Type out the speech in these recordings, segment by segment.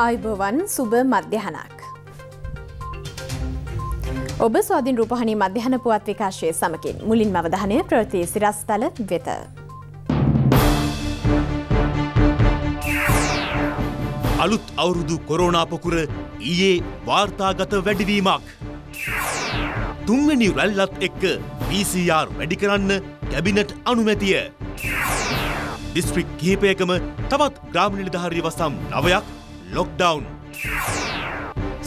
ආයිභවන් සුභ මධ්‍යහනක්. ඔබ ස්වාධින් රූපහණි මධ්‍යහන පුවත් විකාශය සමකින් මුලින් මවධනය ප්‍රති සිරස්තල වෙත. අලුත් අවුරුදු කොරෝනාපොකුර ඊයේ වාර්තාගත වැඩිවීමක්. තුන්වැනි රැල්ලත් එක්ක VCR වැඩි කරන්න කැබිනට් අනුමැතිය. දිස්ත්‍රික් කිහිපයකම තවත් ග්‍රාමණනිධාරී වසම් නවයක් ලොක්ඩවුන්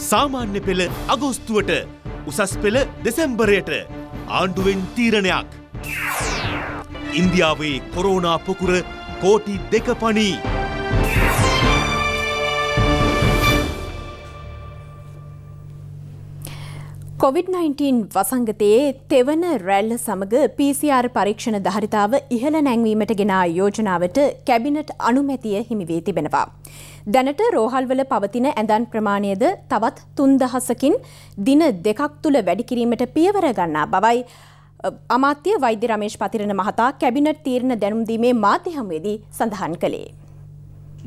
සාමාන්‍ය පෙළ අගෝස්තුවට උසස් පෙළ දෙසැම්බරයට ආණ්ඩුවෙන් තීරණයක් ඉන්දියාවේ කොරෝනා පොකුර කෝටි දෙක පනී කොවිD-19 වසංගතයේ තෙවන රැල්ල සමග PCR පරීක්ෂණ ධරිතාව ඉහළ නැංවීමට ගෙනා යෝජනාවට කැබිනට් අනුමැතිය හිමිවී තිබෙනවා. දැනට රෝහල්වල පවතින ඇඳන් ප්‍රමාණයද තවත් තුන්දහසකින් දින දෙකක් තුළ වැඩිකිරීමට පියවර ගන්නා බවයි. අමාත්‍ය වෛද්‍ය රමේශ් පතිරණ මහතා කැබිනට් තීරණ දැනුම්දීමේ මාධ්‍යහමේදී සඳහන් කළේ.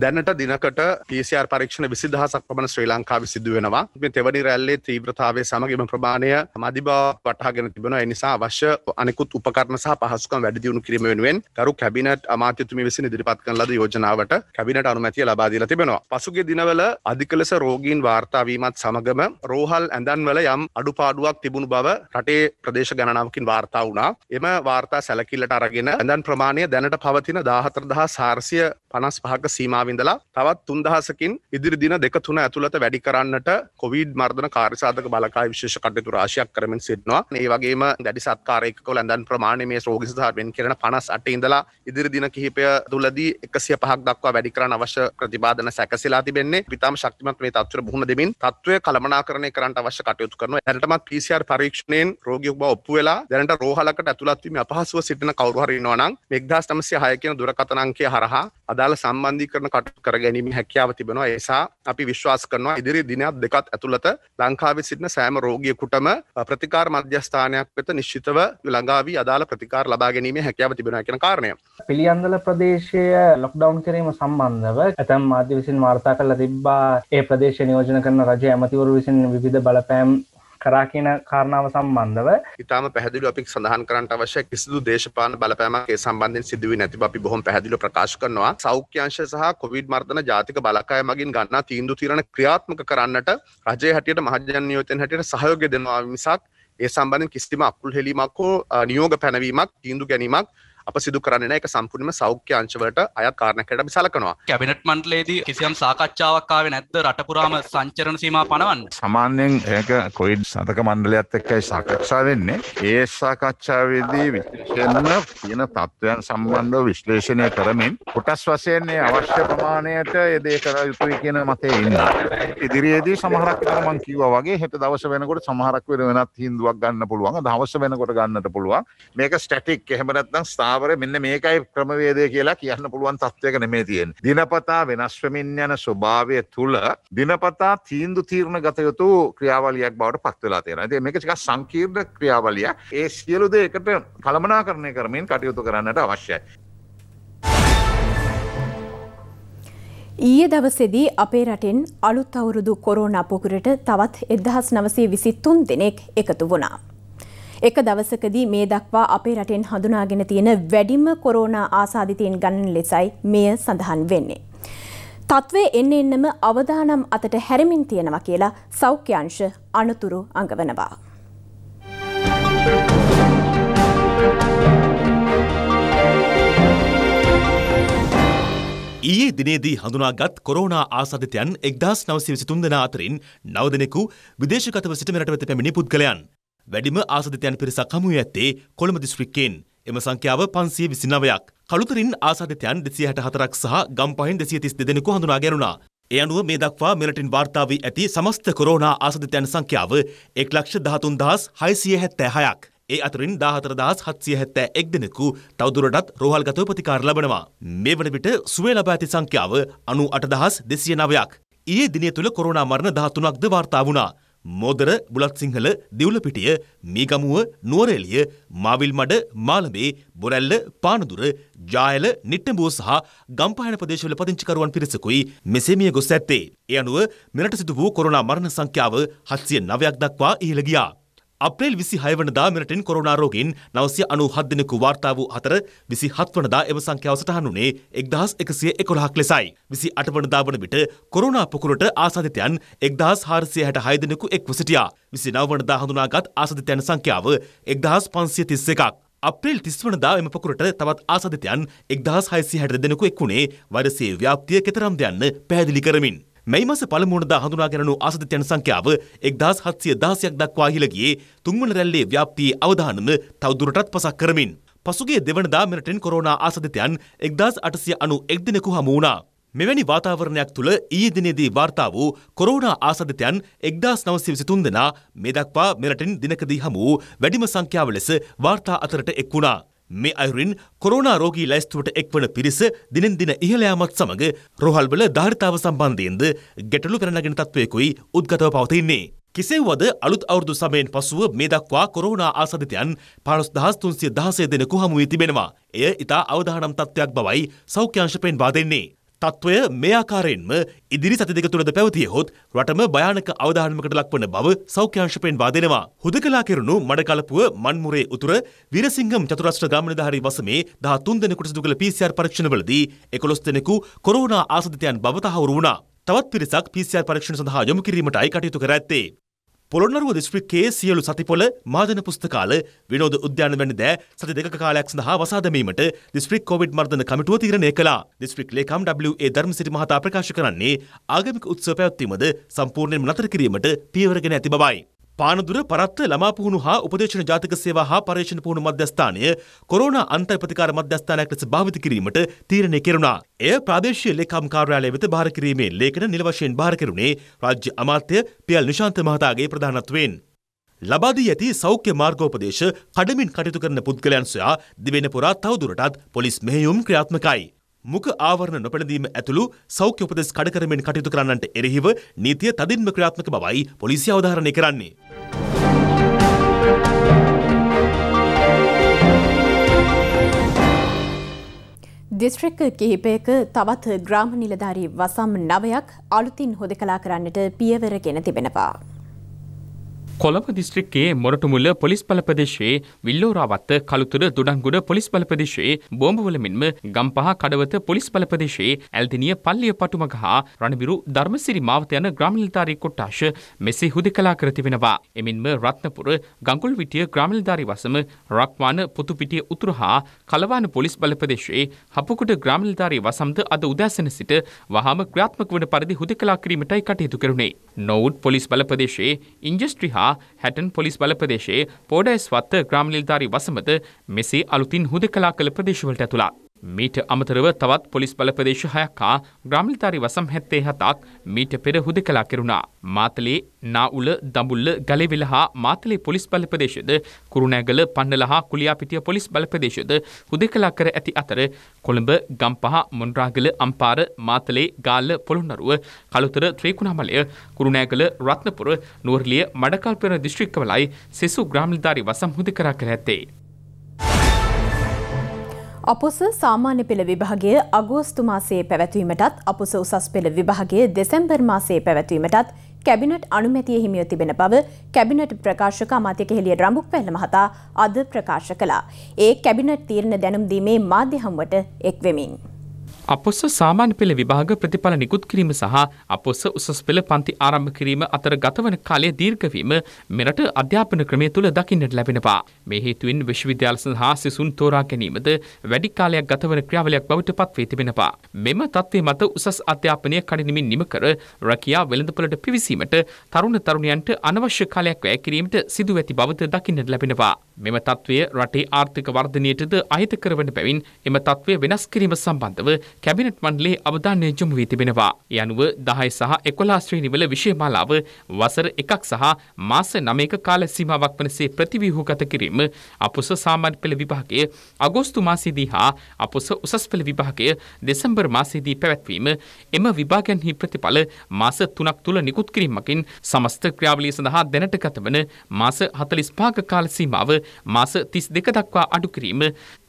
දැනට දිනකට PCR පරීක්ෂණ විසිදහසක් පමණ ශ්‍රී ලංකාව සිදුවෙනවා මේ තෙවනි රැල්ලේ තීව්‍රතාවය සමග එම ප්‍රමාණය මදි බව වටහාගෙන තිබෙනවා ඒ නිසා අවශ්‍ය අනෙකුත් උපකරණ සහ පහසුකම් වැඩි දියුණු කිරීම වෙනුවෙන් ගරු කැබිනට් අමාත්‍යතුමී විසින් ඉදිරිපත් කරන ලද යෝජනාවට කැබිනට අනුමැතිය ලබා දීලා තිබෙනවා පසුගිය දිනවල අධික ලෙස රෝගීන් වාර්තාවීමත් සමගම රෝහල් ඇඳන්වල යම් අඩුපාඩුවක් තිබුණු බව රටේ ප්‍රදේශ ගණනාවකින් වාර්තා වුණා එම වාර්තා සැලකිල්ලට අරගෙන ඇඳන් ප්‍රමාණය දැනට පවතින දාහතරදහ සාර්සිය පනස් පහක සීමාව ඉඳලා තවත් තුන්දහසකින් ඉදිරි දින දෙක තුන ඇතුළත වැඩි කරන්නට කොවිඩ් මර්ධන කාරිසාධක බලකාය විශේෂ කටයුතු රාශියක් කරමින් සිටිනවා. ඒ වගේම දැඩි සත්කාරයකක ලැඳන් ප්‍රමාණය මේ රෝගී සහ වෙන් කරන 58 ඉඳලා ඉදිරි දින කිහිපය තුලදී 105ක් දක්වා වැඩි කරන්න අවශ්‍ය ප්‍රතිපාදන සැකසීලා තිබෙන්නේ. පිටාම ශක්තිමත් මේ තත්ත්වයට මුහුණ දෙමින් තත්ත්වය කළමනාකරණය කරන්නට අවශ්‍ය කටයුතු කරනවා. දැනටමත් PCR පරීක්ෂණයෙන් රෝගියෙකු බව ඔප්පු වෙලා දැනට රෝහලකට ඇතුළත් වීම අපහසුව සිටින කවුරු හරි ඉන්නවා නම් 1906 කියන දුරකථන අංකය හරහා අදාළ සම්බන්ධීකරණ පටු කර ගැනීම හැකියාව තිබෙනවා ඒසා අපි විශ්වාස කරනවා ඉදිරි දිනයක් දෙකත් ඇතුළත ලංකාවේ සිටින සෑම රෝගියෙකුටම ප්‍රතිකාර මධ්‍යස්ථානයක් වෙත නිශ්චිතව ළඟාවී අදාළ ප්‍රතිකාර ලබා ගැනීම හැකියාව තිබෙනවා කියන කාරණය පිළියන්දල ප්‍රදේශය ලොක්ඩවන්් කිරීම සම්බන්ධව ඇතම් මාධ්‍ය විසින් වාර්තා කරලා තිබ්බා ඒ ප්‍රදේශ නියෝජන කරන රජ ඇමතිවරු විසින් විධ බලපෑම් කරා කියන කාරණාව සම්බන්ධව ඉතාම පැහදිලි අපි සඳහන් කරට අවශ්‍ය කිසිදු දේශපාන බලපෑමගේ සම්බන්ධෙන් සිදුවී නැති අපි බොහොම පැහදිලි ප්‍රකාශ කරනවා සෞඛ්‍යංශ සහ කොවිඩ් මර්ධන ජාතික බලකාය මගින් ගන්නා තීන්දු තීරණ ක්‍රියාත්මක කරන්නට රජය හැටියට මහජන නියෝතයෙන් හැටියට සහයෝගය දෙනවා මිසක් ඒ සම්බන්ධෙන් කිසිම අකුල් හෙලීමක් හෝ නියෝග පැනවීමක් තීන්දු ගැනීමක් අප සිදු කරන්න එක සම්පූර්ණම සෞඛ්‍ය අංශවලට අයත් කාරණකට අපි සලකනවා. කැබිනට් මණ්ඩලයේදී කිසියම් සාකච්ඡාවක් ආවේ නැද්ද රට පුරාම සංචරණ සීමා පනවන්න? සාමාන්‍යයෙන් ඒක කොවිඩ් සතක මණ්ඩලයත් එක්කයි සාකච්ඡා වෙන්නේ. ඒ සාකච්ඡාවේදී විශේෂයෙන්ම තියෙන තත්ත්වයන් සම්බන්ධව විශ්ලේෂණය කරමින් කොටස් වශයෙන් මේ අවශ්‍ය ප්‍රමාණයට ඒ දේ කර යුතුයි කියන මතය ඉන්නවා. ඉදිරියේදී සමහරක් විතර මම කිව්වා වගේ හෙට දවස වෙනකොට සමහරක් වෙන වෙනත් හින්දුවක් ගන්න පුළුවන්. දවස වෙනකොට ගන්නට පුළුවන්. මේක ස්ටැටික් එහෙම නැත්නම් ස්ථා ස්ථාවර මෙන්න මේකයි ක්‍රමවේදය කියලා කියන්න පුළුවන් තත්වයක නෙමේ තියෙන්. දිනපතා වෙනස්වමින් යන ස්වභාවය තුළ දිනපතා තීන්දු තීරණ ගතයුතු ක්‍රියාවලියක් බවට පත්වෙලා තියෙන ඇති මේකක සංකීර්ණ ක්‍රියාවලිය ඒ සියලුද එකට කළමනා කරණය කරමින් කටයුතු කරන්නට අවශ්‍යයි. ඊයේ දවසේදී අපේ රටෙන් අලුත් අවුරුදු කොරෝනා පොකුරට තවත් 1923 දෙනෙක් එකතු වුණා. එක දවසකදී මේ දක්වා අපේ රටෙන් හඳුනාගෙන තියෙන වැඩිම කොරෝනා ආසාධිතයෙන් ගණන ලෙසයි මෙය සඳහන් වෙන්නේ. තත්ත්වය එන්න එන්නම අවදානම් අතට හැරමින් තියෙනවා කියලා සෞඛ්‍යංශ අනතුරු අඟවනවා. ඊයේ දිනේදී හඳුනාගත් කොරෝනා ආසාධිතයන් 1923 දෙනා අතරින් 9 දෙනෙකු විදේශගතව සිටම රටවත පැමිණි පුද්ගලයන්. වැඩිම ආසාධිතයන් පිරිසක් හමු ඇත්තේ කොළඹ දිස්ත්‍රික්කයෙන්. එම සංඛ්‍යාව 529ක්. කළුතරින් ආසාධිතයන් 264ක් සහ ගම්පහින් 232 හඳුනා ගැනුණා. ඒ අනුව මේ දක්වා මෙරටින් වාර්තා වී ඇති සමස්ත කොරෝනා ආසාධිතයන් සංඛ්‍යාව 113676ක්. ඒ අතුරින් 14771 දෙනෙකු තවදුරටත් රෝහල්ගතව ප්‍රතිකාර ලබනවා. මේ වන විට සුවය ලබා ඇති සංඛ්‍යාව 98209ක්. ඊයේ දිනය තුළ කොරෝනා මරණ 13ක්ද වාර්තා වුණා. මෝදර බුලත්සිංහල දිවුලපිටිය මීගමුව නුවරඑළිය මාවිල්මඩ මාලඹේ බොරැල්ල පානදුර ජායල නිට්ටඹුව සහ ගම්පහන ප්‍රදේශවල පදිංචිකරුවන් පිරිසකුයි මෙසේ මිය ගොස් ඇත්තේ. ඒ අනුව මෙරට සිදු වූ කොරෝනා මරණ සංඛ්‍යාව හත්සිය නවයක් දක්වා ඉහළ ගියා. අප්‍රේල් විසි හයවනදා මෙරටින් කොරුණාරෝගෙන් නවසය අනු හදදිනෙකු වාර්තා වූ අතර විසි හත්වනදා එම සංඛ්‍යාව සටහනුනේ එක්දහස් එකසිය එකොළහක් ලෙසයි. විසි අටවනදා වන විට කොරුණා පුකුරට ආසාධිතයන් එක්දහස් හාරසිය හැට හයදෙනෙකු එක්ව සිටියා. විසි නවනදා හඳුනාගත් ආසධිතයන සංඛ්‍යාව එක්දහස් පන්සිය තිස්ස එකක්. අප්‍රේල් තිස්වනදා එම පොකුරට තවත් ආසධිතයන් එක්දහස් හයිසි හැට දෙනෙකු එක්ුණේ වරසේ ව්‍යාප්තිය කෙතරම් දෙයන්න පැහැදිලි කරමින්. මෙයි මස පළමුවනදා හඳුනාගැනු ආසදිතයන් සංඛ්‍යාව එක්දහස් හත්සිය දහසයක් දක්වා ඉහළගියේ තුන්වන රැල්ලේ ව්‍යාප්තියේ අවධානම තවදුරටත් පසක් කරමින්. පසුගේ දෙවනදා මෙරටෙන් කොරෝනා ආසදිතයන් එක්දහස් අටසිය අනු එක් දිනෙකු හමු වුණා. මෙවැනි වාතාවරණයක් තුළ ඊයේ දිනේදී වාර්තා වූ කොරෝනා ආසදිතයන් එක්දහස් නවසිය විසිතුන් දෙනා මේ දක්වා මෙරටින් දිනකදී හමු වැඩිම සංඛ්‍යාව ලෙස වාර්තා අතරට එක් වුණා. මේ අයුරින් කොරෝනා රෝගී ලැයිස්තුවට එක්වන පිරිස දිනෙන් දින ඉහළ යාමත් සමග රෝහල්වල ධාරිතාව සම්බන්ධයෙන්ද ගැටලු පැනනගෙන තත්වයකුයි උද්ගතව පවතින්නේ. කිසිවද අලුත් අවුරුදු සමයෙන් පසුව මේ දක්වා කොරෝනා ආසදිතයන් පාලොස් දහස් තුන්සිය දහසය දෙනෙකු හමු වී තිබෙනවා. එය ඉතා අවධානම් තත්ත්වයක් බවයි සෞඛ්‍යංශ පෙන්වා දෙන්නේ. තත්ත්වය මේ ආකාරයෙන්ම ඉදිරි සති දෙක තුළද පැවතිය හොත් රටම භයානක අවධානමකට ලක්වන බව සෞඛ්‍යංශ පෙන්වා දෙනවා. හුදකලා කෙරුණු මඩකලපුව මන්මුරේ උතුර විරසිංහම් චතුරාෂ්ට ගාමනධාරී වසමේ 13 දෙනෙකුට සිදු කළ PCR පරීක්ෂණවලදී 11 දෙනෙකු කොරෝනා ආසදිතයන් බව තහවුරු වුණා. තවත් පිරිසක් PCR පරීක්ෂණ සඳහා යොමු කිරීමටයි කටයුතු කර ඇත්තේ. පොළොන්නරුව දිස්ත්‍රික්කයේ සියලු සතිපොළ මාදන පුස්තකාල විනෝද උද්‍යාන වැනි දෑ සති දෙක කාලයක් සඳහා වසා දැමීමට දිස්ත්‍රික් කොවිඩ් මර්ධන කමිටුව තීරණය කළා. දිස්ත්‍රික් ලේකම් WA ධර්මසිරි මහතා ප්‍රකාශ කරන්නේ ආගමික උත්සව පැවැත්වීමද සම්පූර්ණයෙන් නතර කිරීමට පියවරගෙන ඇති බවයි. පානදුර පරත්ත ළමා පුහුණු හා උපදේශන ජාතික සේවා හා පර්යේෂණ පුහුණු මධ්‍යස්ථානය කොරෝනා අන්තර් ප්‍රතිකාර මධ්‍යස්ථානයක් ලෙස භාවිත කිරීමට තීරණය කෙරුණා. එය ප්‍රාදේශීය ලේකම් කාර්යාලය වෙත බාර කිරීමේ ලේඛන නිල වශයෙන් බාර කෙරුණේ රාජ්‍ය අමාත්‍ය පියල් නිශාන්ත මහතාගේ ප්‍රධානත්වයෙන්. ලබා දී ඇති සෞඛ්‍ය මාර්ගෝපදේශ කඩමින් කටයුතු කරන පුද්ගලයන් සොයා දිවෙන පුරා තවදුරටත් පොලිස් මෙහෙයුම් ක්‍රියාත්මකයි. මුඛ ආවරණ නොපැළඳීම ඇතුළු සෞඛ්‍ය උපදෙස් කඩකරමින් කටයුතු කරන්නන්ට එරෙහිව නීතිය තදින්ම ක්‍රියාත්මක බවයි පොලිසිය අවධාරණය කරන්නේ. දිස්ත්‍රික්ක කිහිපයක තවත් ග්‍රාම නිලධාරී වසම් නවයක් අලුතින් හොදකලා කරන්නට පියවර ගෙන තිබෙනවා. කොළඹ දිස්ත්‍රික්කයේ මොරටුමුල්ල පොලිස් බලපදේශයේ විල්ලෝරාවත්ත කළුතුර දුඩන්ගුඩ පොලිස් බලපදේශයේ බෝම්බවලමින්ම ගම්පහ කඩවත පොලිස් බලපදේශයේ ඇල්දිනිය පල්ලිය පටුමග හා රණවිරු ධර්මසිරි මාවත යන ග්‍රාමීණධාරී කොට්ටාශ මෙසේ හුදකලා කර තිබෙනවා. එමින්ම රත්නපුර ගංගුල්විටිය ග්‍රාමීණධාරී වසම රක්වාන පුතුපිටිය උතුර හා කලවාන පොලිස් බලපදේශයේ හපුකුට ග්‍රාමීණධාරී වසම්ද අද උදෑසන සිට වහාම ක්‍රියාත්මක වන පරිදි හුදකලා කිරීමටයි කටයුතු කරුණේ. නොවුඩ් පොලිස් බලපදේශයේ ඉන්ජස්ට්‍රි හා නිසා හැටන් පොලිස් බල ප්‍රදේශයේ පෝඩයිස්වත්ත ග්‍රාමනිල්ධාරී වසමත මෙසේ අලුතින් හුදකලා කළ ප්‍රදේශවලට ඇතුළා. මීට අමතරව තවත් පොලිස් බලපදේශ හයක් හා ග්‍රාමිල්තාරි වසම් හැත්තේ හතක් මීට පෙර හුද කලා කෙරුණා. මාතලේ නාඋල දඹුල්ල ගලෙවෙල හා මාතලේ පොලිස් බලපදේශද කුරුණෑගල පන්නල හා කුලියාපිටිය පොලිස් බලපදේශද හුද කලා කර ඇති අතර කොළඹ ගම්පහ මොන්රාගල අම්පාර මාතලේ ගාල්ල පොළොන්නරුව කළුතර ත්‍රීකුණාමලය කුරුණෑගල රත්නපුර නුවරලිය මඩකල්පන දිශ්‍රික්කවලයි සෙසු ග්‍රාමිල්ධාරි වසම් හුද කරා කර ඇත්තේ. අපොස සාමාන්‍ය පෙළ විභාගය අගෝස්තු මාසයේ පැවැත්වීමටත් අපොස උසස් පෙළ විභාගය දෙසැම්බර් මාසයේ පැවැත්වීමටත් කැබිනට් අනුමැතිය හිමිව තිබෙන බව කැබිනට් ප්‍රකාශක අමාත්‍යක හෙළිය රම්බුක් පැල්ල මහතා අද ප්‍රකාශ කළා. ඒ කැබිනට් තීරණ දැනුම් දීමේ මාධ්‍ය හමුවට එක්වෙමින්. අපොස්ස සාමාන්‍ය පෙළ විභාග ප්‍රතිඵල නිකුත් කිරීම සහ අපොස්ස උසස් පෙළ පන්ති ආරම්භ කිරීම අතර ගතවන කාලය දීර්ඝවීම මෙරට අධ්‍යාපන ක්‍රමය තුළ දකින්නට ලැබෙනවා. මේ හේතුවෙන් විශ්වවිද්‍යාල සඳහා සිසුන් තෝරා ගැනීමද වැඩි කාලයක් ගතවන ක්‍රියාවලියක් බවට පත්වී තිබෙනවා. මෙම තත්ත්වය මත උසස් අධ්‍යාපනය කඩිනමින් නිම කර රැකියා වෙළඳපොළට පිවිසීමට තරුණ තරුණියන්ට අනවශ්‍ය කාලයක් වැය කිරීමට සිදු ඇති බවද දකින්නට ලැබෙනවා. මෙම තත්ත්වය රටේ ආර්ථික වර්ධනයටද අහිතකර වන බැවින් එම තත්ත්වය වෙනස් කිරීම සම්බන්ධව කැබිනට් මණ්ඩලයේ අවධානය යොමු වී තිබෙනවා. ඒ අනුව 10 සහ 11 ශ්‍රේණිවල විෂයමාලාව වසර එකක් සහ මාස 9ක කාල සීමාවක් වනසේ ප්‍රතිව්‍යුහගත කිරීම අපොස සාමාන්‍ය පෙළ විභාගය අගෝස්තු මාසයේදී හා අපොස උසස් පෙළ විභාගය දෙසැම්බර් මාසයේදී පැවැත්වීම එම විභාගයන්හි ප්‍රතිඵල මාස 3ක් තුල නිකුත් කිරීමකින් සමස්ත ක්‍රියාවලිය සඳහා දැනට ගතවන මාස 45ක කාල සීමාව මාස 32 දක්වා අඩු කිරීම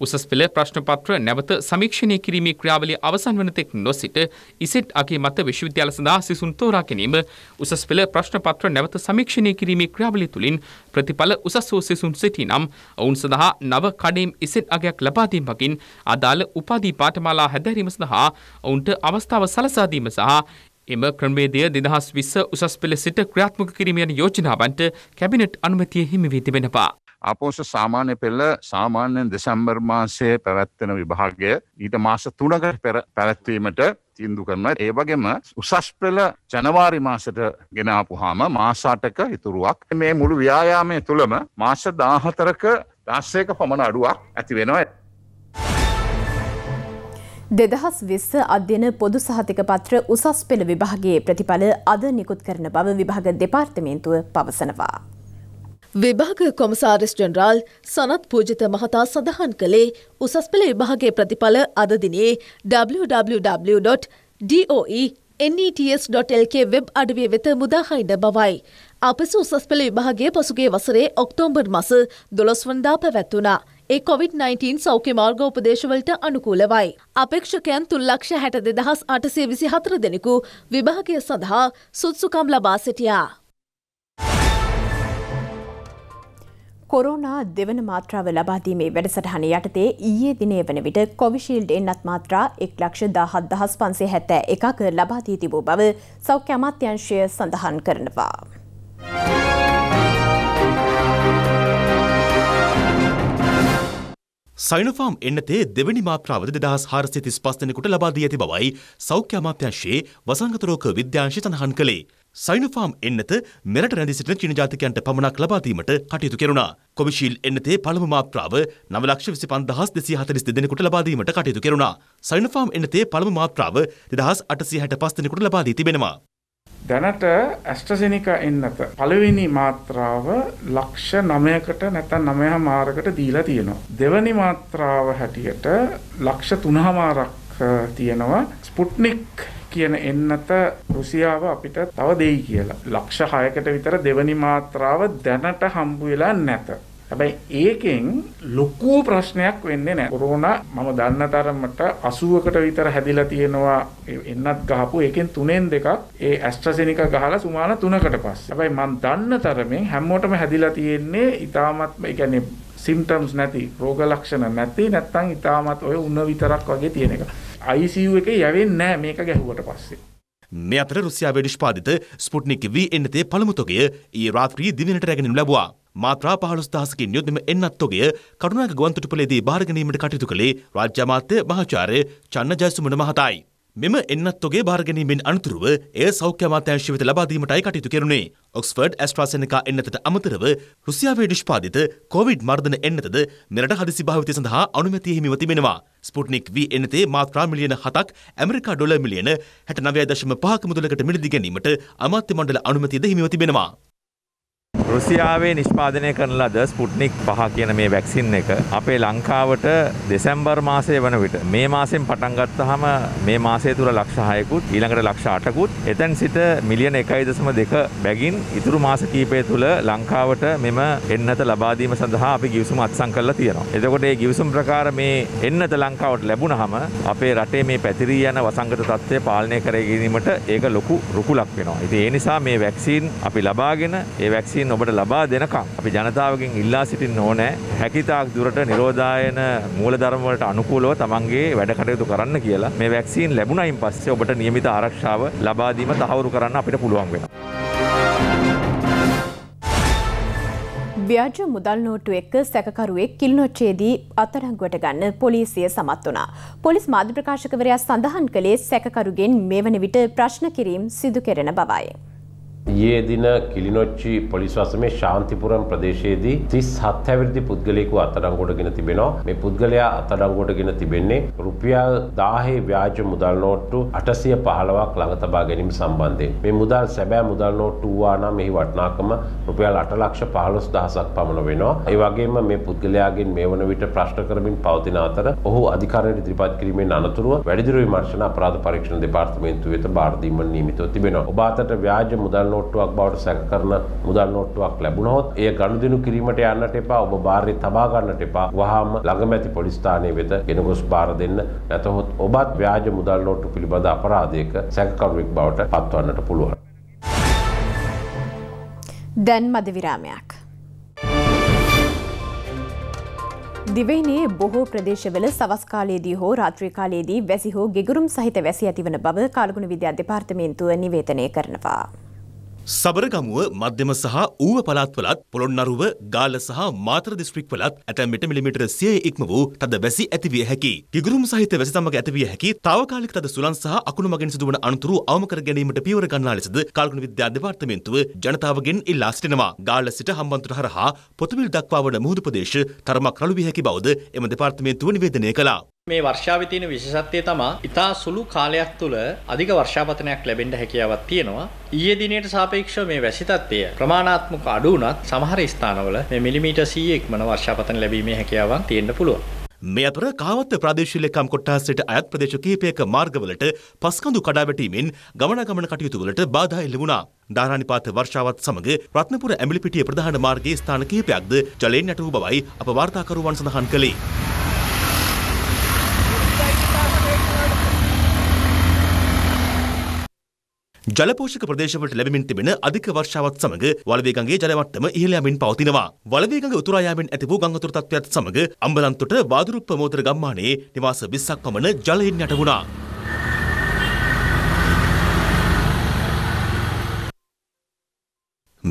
උසස් පෙළ ප්‍රශ්න පත්‍ර නැවත සමීක්ෂණය කිරීමේ ක්‍රියාවලිය අවසන් වන තෙක් නොසිට ඉසෙට් අගේ මත විශ්වවිද්‍යාල සඳහා සිසුන් තෝරා ගැනීම උසස් පෙළ ප්‍රශ්න පත්‍ර නැවත සමීක්ෂණය කිරීමේ ක්‍රියාවලිය තුලින් ප්‍රතිඵල උසස් වූ සිසුන් සිටිනම් ඔවුන් සඳහා නව කඩේම් ඉසෙට් අගයක් ලබා දීම මගින් අදාළ උපාධි පාඨමාලා හැදෑරීම සඳහා ඔවුන්ට අවස්ථාව සලසා දීම සහ එම ක්‍රමවේදය දෙදහස් විස්ස උසස් පෙළ සිට ක්‍රියාත්මක කිරීම යන යෝජනාවන්ට කැබිනට් අනුමැතිය හිමි වී තිබෙනවා. අපෝස සාමාන්‍ය පෙළ සාමාන්‍යෙන් දෙසැම්බර් මාසයේ පැවැත්වෙන විභාගය ඊට මාස තුනකට පැවැත්වීමට තින්දු කරන ඒ වගේම උසස් පෙළ ජනවාරි මාසට ගෙනාපුහාම මාසාටක ඉතුරුවක් මේ මුළු ව්‍යායාමය තුළම මාස දාහතරක දස්සයක පමණ අඩුවක් ඇති වෙනවා. දෙදහස් විස්ස අධ්‍යන පොදු සහතික පත්‍ර උසස් පෙළ විභාගේ ප්‍රතිඵල අද නිකුත් කරන බව විභාග දෙපාර්තමේන්තුව පවසනවා. විභාග කොමසාරිස් ජනරාල් සනත් පූජිත මහතා සඳහන් කළේ උසස් පෙළ විභාගේ ප්‍රතිඵල අද දිනේ www.doe.nets.lk වෙබ් අඩවිය වෙත මුදාහයින බවයි. අපස උසස් පෙළ විභාගේ පසුගේ වසරේ ඔක්තෝම්බර් මස දොළොස්වන්දා පැවැත්වනා. ඒ COොVID-19 සෞඛ්‍ය මාර්ග උපදේශවලට අනුකූලවයි. අපේක්ෂකයන් තුල්ලක්ෂ හැට දෙදහස් අටසේ විසි හතර දෙනෙකු විභාගය සඳහා සුත්සුකම් ලබා සිටියා. කොරෝනා දෙවන මාත්‍රාව ලබාදීමේ වැඩසටහන යටතේ ඊයේ දිනේ වන විට කොවිශීල්ඩ් එන්නත් මාත්‍රා එක් ලක්ෂ දාහත් දහස් පන්සේ හැත්තෑ එකක ලබාදී තිබූ බව සෞඛ්‍ය අමාත්‍යංශය සඳහන් කරනවා. සයිනෆාම් එන්නතේ දෙවැනි මාත්‍රාවද දෙදහස් හාරසිතිස් පස්තනෙකුට ලබාදී ඇති බවයි සෞඛ්‍ය අමාත්‍යංශයේ වසංගතරෝක විද්‍යාංශය සඳහන් කළේ. සයිනෆාම් එන්නත මෙරට රැඳී සිටින චීන ජාතිකයන්ට පමණක් ලබා දීමට කටයුතු කෙරුණා. කොවිශීල්ඩ් එන්නතේ පළමු මාත්‍රාව 925,242 දෙනෙකුට ලබා දීමට කටයුතු කෙරුණා. සයිනෆාම් එන්නතේ පළමු මාත්‍රාව 2865 දෙනෙකුට ලබා දී තිබෙනවා. දැනට ඇස්ට්‍රසිනික එන්නත පළවෙනි මාත්‍රාව ලක්ෂ නමයකට නැතන් නමය මාරකට දීලා තියෙනවා. දෙවනි මාත්‍රාව හැටියට ලක්ෂ තුනහමාරක් තියෙනවා ස්පුට්නික් කියන එන්නත රුසියාව අපිට තව දෙයි කියලා. ලක්ෂ 6කට විතර දෙවනි මාත්‍රාව දැනට හම්බු වෙලා නැත. හැබැයි ඒකෙන් ලොකු ප්‍රශ්නයක් වෙන්නේ නැහැ. කොරෝනා මම දන්න තරමට 80කට විතර හැදිලා තියෙනවා. එන්නත් ගහපු එකෙන් තුනෙන් දෙකක් ඒ ඇස්ට්‍රසෙනිකා ගහලා සුමාන 3කට පස්සේ. හැබැයි මම දන්න තරමෙන් හැමෝටම හැදිලා තියෙන්නේ ඊටමත් ඒ කියන්නේ සිම්ටම්ස් නැති, රෝග ලක්ෂණ නැති නැත්නම් ඊටමත් ඔය උණ විතරක් වගේ තියෙන එක. ICU එකේ යවෙන්නේ නැහැ මේක ගැහුවට පස්සේ. මේ අතර රුසියාවේ නිෂ්පාදිත ස්පුට්නික් V එන්නතේ පළමු තොගය ඊයේ රාත්‍රී දිවිනට රැගෙනු ලැබුවා. මාත්‍රා 15000කින් යුත් මෙම එන්නත් තොගය කරුණාක ගුවන්තොටුපළේදී බාර ගැනීමට කටයුතු කළේ රාජ්‍ය අමාත්‍ය මහාචාර්ය චන්න ජයසුමන මහතායි. මෙම එන්නත්තුගේ භාරගැනීමෙන් අනතුරුව එය සෞඛ්‍ය අමාත්‍යාංශය වෙත ලබා දීමටයි කටයුතු කෙරුණේ. ඔක්ස්ෆර්ඩ් ඇස්ට්‍රාසෙනකා එන්නතට අමතරව රුසියාවේ නිෂ්පාදිත කොවිඩ් මර්ධන එන්නතද මෙරට හදිසි භාවිතය සඳහා අනුමැතිය හිමිව තිබෙනවා. ස්පුට්නික් V එන්නතේ මාත්‍රා මිලියන 7ක් ඇමරිකා ඩොලර් මිලියන 69.5ක මුදලකට මිලදී ගැනීමට අමාත්‍ය මණ්ඩල අනුමැතියද හිමිව තිබෙනවා. රුසියාවේ නිෂ්පාදනය කරන ලද ස්පුට්නික් පහ කියන මේ වැක්සින් එක අපේ ලංකාවට දෙසැම්බර් මාසය වන විට මේ මාසෙන් පටන් ගත්තහම මේ මාසය තුර ලක්ෂ හයකුත් ඊළඟට ලක්ෂ අටකුත් එතැන් සිට මිලියන එකයි දශම දෙක බැගින් ඉතුරු මාස කීපය තුළ ලංකාවට මෙම එන්නත ලබාදීම සඳහා අපි ගිවිසුම අත්සං කරලා තියෙනවා. එතකොට ඒ ගිවිසුම් ප්‍රකාර මේ එන්නත ලංකාවට ලැබුණහම අපේ රටේ මේ පැතිරී යන වසංගත තත්ත්වය පාලනය කර ගැනීමට ඒක ලොකු රුකුලක් වෙනවා. ඉතින් ඒ නිසා මේ වැක්සින් අපි ලබාගෙන ඒ වැක්සින් ඔබට ලබා දෙනකම් අපි ජනතාවගෙන් ඉල්ලා සිටින්න ඕනෑ හැකිතාක් දුරට නිරෝධායන මූලධර්මවලට අනුකූලව තමන්ගේ වැඩ කටයුතු කරන්න කියලා මේ වැක්සින් ලැබුණයින් පස්සේ ඔබට නියමිත ආරක්ෂාව ලබා දීම තහවුරු කරන්න අපිට පුළුවන් වෙනවා. ව්‍යාජ මුදල් නෝට්ටු එක්ක සැකකරුවෙක් කිල්නොච්චේදී අත්අඩංගුවට ගන්න පොලිසිය සමත් වුණා. පොලිස් මාධ්‍ය ප්‍රකාශකවරයා සඳහන් කළේ සැකකරුගෙන් මෙවන විට ප්‍රශ්න කිරීම් සිදු කෙරෙන බවයි. ඊයේ දින කිලිනොච්චි පොලිස් වසමේ ශාන්තිපුරම් ප්‍රදේශයේදී 37 හැවිරිදි පුද්ගලයෙකු අත්අඩංගුවටගෙන තිබෙනවා. මේ පුද්ගලයා අත්අඩංගුවටගෙන තිබෙන්නේ රුපියල් 1000 ව්‍යාජ මුදල් නෝට්ටු 815ක් ළඟ තබා ගැනීම සම්බන්ධයෙන්. මේ මුදල් සැබෑ මුදල් නෝට්ටු වූවා නම් එහි වටිනාකම රුපියල් 8,15,000ක් පමණ වෙනවා. ඒ වගේම මේ පුද්ගලයාගෙන් මේ වන විට ප්‍රශ්න කරමින් පවතින අතර ඔහු අධිකාරණයට ඉදිරිපත් කිරීමෙන් අනතුරුව වැඩිදුර විමර්ශන අපරාධ පරීක්ෂණ දෙපාර්තමේන්තුව වෙත බාර දීම නියමිතව තිබෙනවා. ඔබ අතට ව්‍යාජ මුදල් නෝට්ටුවක් බවට සැක කරන මුදල් නෝට්ටුවක් ලැබුණොත් එය ගනුදෙනු කිරීමට යන්නට එපා ඔබ බාරේ තබා ගන්නට එපා වහාම ළඟමැති පොලිස් ස්ථානයේ වෙත ගෙනගොස් බාර දෙන්න නැතහොත් ඔබත් ව්‍යාජ මුදල් නෝට්ටු පිළිබඳ අපරාධයක සැකකරුවෙක් බවට පත්වන්නට පුළුවන් දැන් මද විරාමයක් දිවයිනේ බොහෝ ප්‍රදේශවල සවස්කාලයේදී හෝ රාත්‍රිකාලයේදී වැසි හෝ ගෙගුරුම් සහිත වැසි ඇතිවන බව කාලගුණ විද්‍යා දෙපාර්තමේන්තුව නිවේදනය කරනවා. සබරගමුව මධ්‍යම සහ ඌව පළාත්වලත් පොළොන්නරුව ගාල්ල සහ මාතර දිස්ත්‍රික්වලත් ඇතැම් මෙට මිලිමිටර සිය ඉක්ම වූ තද වැසි ඇතිවිය හැකි. ගිගුරුම් සහිත වැසි සමග ඇතිවිය හැකි තාවකාලික තද සුළන් සහ අකුණු මගින් සිදුවන අනතුරු අවම කර ගැනීමට පියවර ගන්නා ලෙසද කාල්ගුණ විද්‍යා දෙපාර්තමේන්තුව ජනතාවගෙන් ඉල්ලා සිටිනවා. ගාල්ල සිට හම්බන්තොට හරහා පොතුවිල් දක්වා වන මුහුදු ප්‍රදේශ තරමක් රළු විය හැකි බවද එම දෙපාර්තමේන්තුව නිවේදනය කළා. මේ වර්ෂාවේ තියෙන විශේෂත්වය තමයි ඉතා සුළු කාලයක් තුළ අධික වර්ෂාපතනයක් ලැබෙන්න හැකියාවක් තියෙනවා. ඊයේ දිනයට සාපේක්ෂව මේ වැසි තත්ත්වය ප්‍රමාණාත්මක අඩු වුණත් සමහර ස්ථානවල මේ මිලිමීටර් 100 ඉක්මන වර්ෂාපතන ලැබීමේ හැකියාවක් තියෙන්න පුළුවන්. මේ අතර කාවත්ත ප්‍රාදේශීය ලේකම් කොට්ටාසයට අයත් ප්‍රදේශ කිහිපයක මාර්ගවලට පස්කඳු කඩාවැටීමෙන් ගමනාගමන කටයුතු වලට බාධා එල්ල වුණා. ධාරානිපාත වර්ෂාවත් සමග රත්නපුර ඇඹිලිපිටිය ප්‍රධාන මාර්ගයේ ස්ථාන කිහිපයක්ද ජලයෙන් යටවූ බවයි අප වාර්තාකරුවන් සඳහන් කළේ. ජලපෝෂක ප්‍රදේශවලට ලැබෙමින් තිබෙන අධික වර්ෂාවත් සමග වලවේගඟේ ජලමට්ටම ඉහළ යමින් පවතිනවා. වලවේගඟ උතුරා යාමෙන් ඇති වූ ගංගතුර තත්ත්වයත් සමග අම්බලන්තොට වාදුරුප්ප මෝතර ගම්මානයේ නිවාස 20ක් පමණ ජලයෙන් යට වුණා.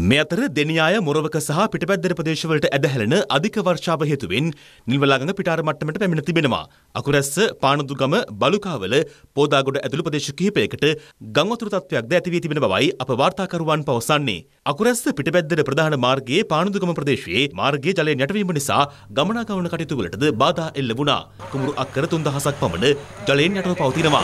මේ අතර දෙනියාය මොරවක සහ පිටපැද්දර ප්‍රදේශවලට ඇදහැලෙන අධික වර්ෂාව හේතුවෙන් නිල්වලාගඟ පිටාර මට්ටමට පැමිණ තිබෙනවා. අකුරැස්ස, පානදුගම, බලුකාවල, පෝදාගොඩ ඇතුළු ප්‍රදේශ කිහිපයකට ගංවතුරු තත්ත්වයක්ද ඇති වී තිබෙන බවයි අප වාර්තාකරුවන් පවසන්නේ. අකුරැස්ස පිටපැද්දර ප්‍රධාන මාර්ගයේ පානදුගම ප්‍රදේශයේ මාර්ගයේ ජලය යටවීම නිසා ගමනාගමන කටයුතු වලටද බාධා එල්ල වුණා. කුමරු අක්කර 3000ක් පමණ ජලයෙන් යටව පවතිනවා.